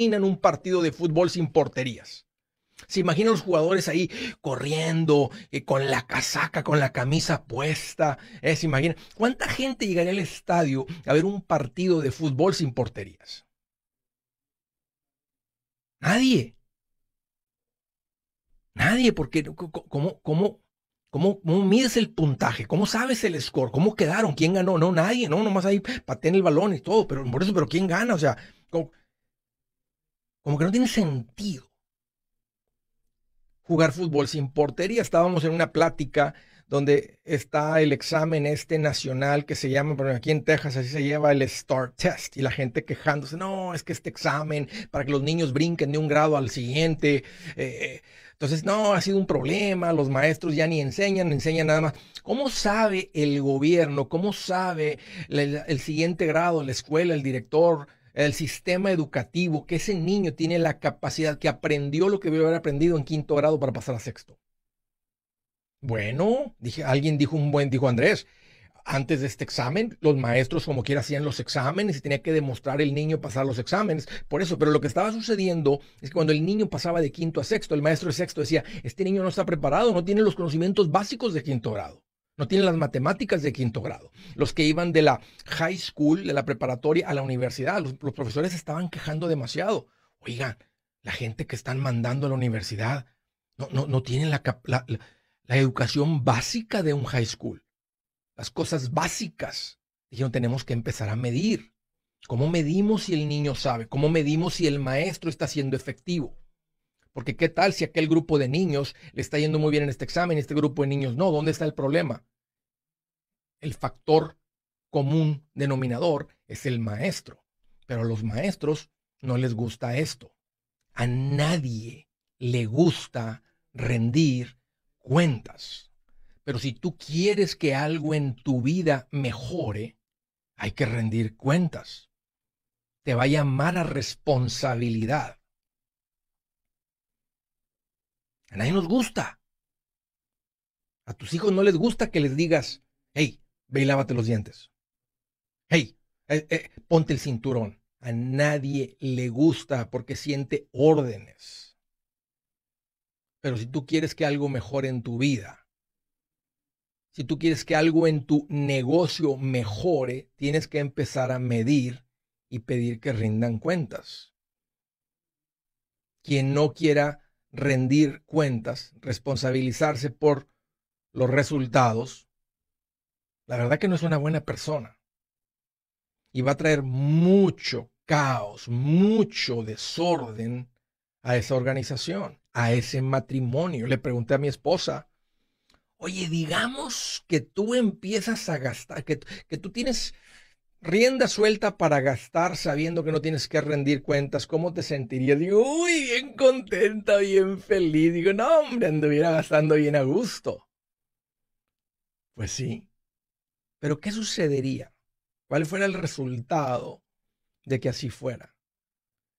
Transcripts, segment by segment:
imaginan un partido de fútbol sin porterías. Se imaginan los jugadores ahí corriendo, eh, con la casaca, con la camisa puesta. Eh, se ¿Cuánta gente llegaría al estadio a ver un partido de fútbol sin porterías? Nadie. Nadie, porque ¿cómo, cómo, cómo, cómo mides el puntaje? ¿Cómo sabes el score? ¿Cómo quedaron? ¿Quién ganó? No, nadie, no, nomás ahí patean el balón y todo, pero por eso, pero ¿quién gana? O sea, ¿cómo? Como que no tiene sentido jugar fútbol sin portería. Estábamos en una plática donde está el examen este nacional que se llama, pero aquí en Texas así se lleva el STAR Test y la gente quejándose, no, es que este examen para que los niños brinquen de un grado al siguiente. Eh, eh, entonces, no, ha sido un problema, los maestros ya ni enseñan, enseñan nada más. ¿Cómo sabe el gobierno, cómo sabe el, el siguiente grado, la escuela, el director, el sistema educativo, que ese niño tiene la capacidad, que aprendió lo que debe haber aprendido en quinto grado para pasar a sexto. Bueno, dije, alguien dijo un buen, dijo Andrés, antes de este examen, los maestros como quiera hacían los exámenes y tenía que demostrar el niño pasar los exámenes. Por eso, pero lo que estaba sucediendo es que cuando el niño pasaba de quinto a sexto, el maestro de sexto decía, este niño no está preparado, no tiene los conocimientos básicos de quinto grado no tienen las matemáticas de quinto grado. Los que iban de la high school, de la preparatoria a la universidad, los, profesores estaban quejando demasiado. Oigan, la gente que están mandando a la universidad no, no, tienen la, la, educación básica de un high school. Las cosas básicas. Dijeron, tenemos que empezar a medir. ¿Cómo medimos si el niño sabe? ¿Cómo medimos si el maestro está siendo efectivo? Porque qué tal si aquel grupo de niños le está yendo muy bien en este examen y este grupo de niños no, ¿dónde está el problema? El factor común denominador es el maestro, pero a los maestros no les gusta esto. A nadie le gusta rendir cuentas. Pero si tú quieres que algo en tu vida mejore, hay que rendir cuentas. Te va a llamar a responsabilidad. A nadie nos gusta. A tus hijos no les gusta que les digas, hey, ve los dientes. Hey, eh, eh, ponte el cinturón. A nadie le gusta porque siente órdenes. Pero si tú quieres que algo mejore en tu vida, si tú quieres que algo en tu negocio mejore, tienes que empezar a medir y pedir que rindan cuentas. Quien no quiera rendir cuentas, responsabilizarse por los resultados, la verdad que no es una buena persona. Y va a traer mucho caos, mucho desorden a esa organización, a ese matrimonio. Le pregunté a mi esposa, oye, digamos que tú empiezas a gastar, que, que tú tienes Rienda suelta para gastar sabiendo que no tienes que rendir cuentas. ¿Cómo te sentirías? Digo, uy, bien contenta, bien feliz. Digo, no, hombre, anduviera gastando bien a gusto. Pues sí. Pero ¿qué sucedería? ¿Cuál fuera el resultado de que así fuera?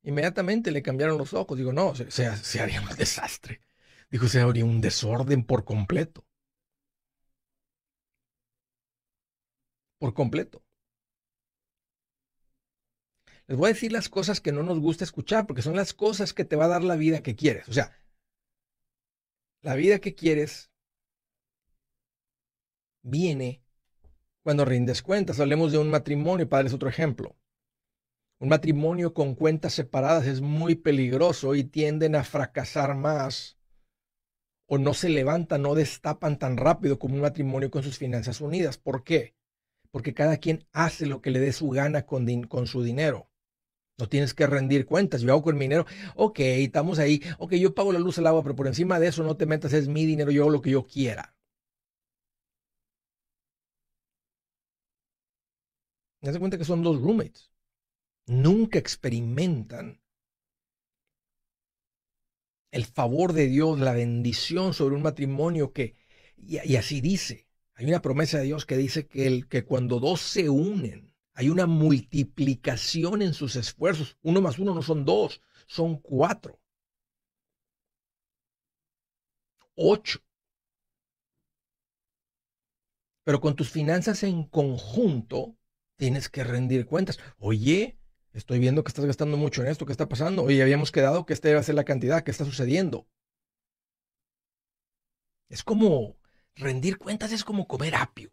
Inmediatamente le cambiaron los ojos. Digo, no, se, se, haría un desastre. Dijo, se habría un desorden por completo. Por completo les voy a decir las cosas que no nos gusta escuchar, porque son las cosas que te va a dar la vida que quieres. O sea, la vida que quieres viene cuando rindes cuentas. Hablemos de un matrimonio, padre, es otro ejemplo. Un matrimonio con cuentas separadas es muy peligroso y tienden a fracasar más o no se levantan, no destapan tan rápido como un matrimonio con sus finanzas unidas. ¿Por qué? Porque cada quien hace lo que le dé su gana con, con su dinero. No tienes que rendir cuentas. Yo hago con mi dinero. Ok, estamos ahí. Ok, yo pago la luz, el agua, pero por encima de eso no te metas. Es mi dinero. Yo hago lo que yo quiera. Me cuenta que son dos roommates. Nunca experimentan el favor de Dios, la bendición sobre un matrimonio que, y, así dice. Hay una promesa de Dios que dice que, que cuando dos se unen, hay una multiplicación en sus esfuerzos. Uno más uno no son dos, son cuatro. Ocho. Pero con tus finanzas en conjunto tienes que rendir cuentas. Oye, estoy viendo que estás gastando mucho en esto, ¿qué está pasando? Oye, habíamos quedado que esta iba a ser la cantidad, ¿qué está sucediendo? Es como rendir cuentas, es como comer apio.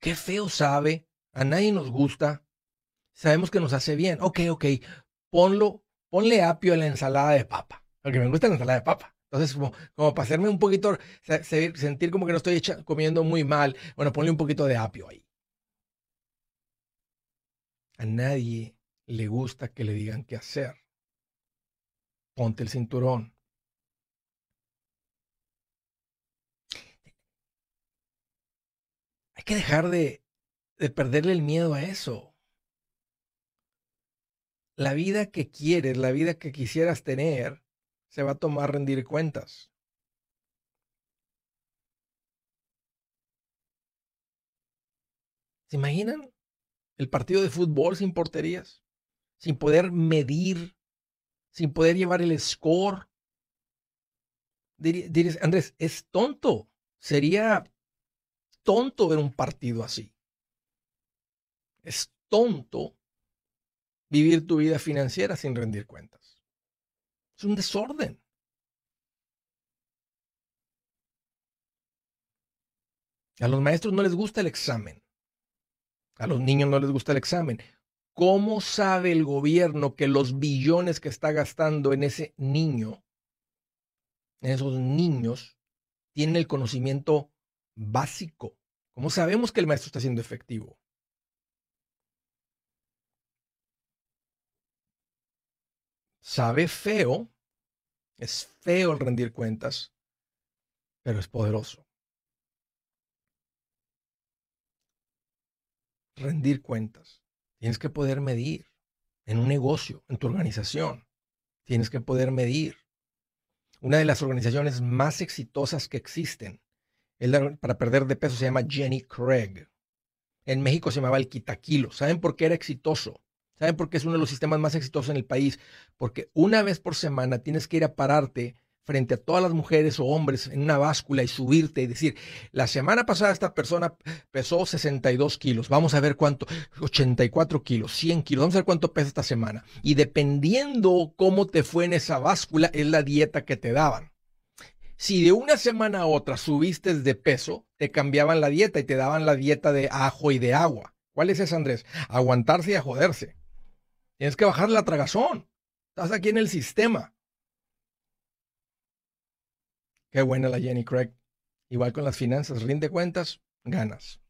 Qué feo sabe, a nadie nos gusta, sabemos que nos hace bien. Ok, ok, ponlo, ponle apio a la ensalada de papa, porque me gusta la ensalada de papa. Entonces, como, para hacerme un poquito, sentir como que no estoy comiendo muy mal, bueno, ponle un poquito de apio ahí. A nadie le gusta que le digan qué hacer. Ponte el cinturón. que dejar de, perderle el miedo a eso. La vida que quieres, la vida que quisieras tener, se va a tomar rendir cuentas. ¿Se imaginan? El partido de fútbol sin porterías, sin poder medir, sin poder llevar el score. Dirías, Andrés, es tonto. Sería tonto ver un partido así. Es tonto vivir tu vida financiera sin rendir cuentas. Es un desorden. A los maestros no les gusta el examen. A los niños no les gusta el examen. ¿Cómo sabe el gobierno que los billones que está gastando en ese niño, en esos niños, tienen el conocimiento básico. ¿Cómo sabemos que el maestro está siendo efectivo? Sabe feo, es feo el rendir cuentas, pero es poderoso. Rendir cuentas. Tienes que poder medir en un negocio, en tu organización. Tienes que poder medir. Una de las organizaciones más exitosas que existen él, para perder de peso se llama Jenny Craig. En México se llamaba el quitaquilo. ¿Saben por qué era exitoso? ¿Saben por qué es uno de los sistemas más exitosos en el país? Porque una vez por semana tienes que ir a pararte frente a todas las mujeres o hombres en una báscula y subirte y decir, la semana pasada esta persona pesó 62 kilos, vamos a ver cuánto, 84 kilos, 100 kilos, vamos a ver cuánto pesa esta semana. Y dependiendo cómo te fue en esa báscula, es la dieta que te daban. Si de una semana a otra subiste de peso, te cambiaban la dieta y te daban la dieta de ajo y de agua. ¿Cuál es esa, Andrés? Aguantarse y a joderse. Tienes que bajar la tragazón. Estás aquí en el sistema. Qué buena la Jenny Craig. Igual con las finanzas, rinde cuentas, ganas.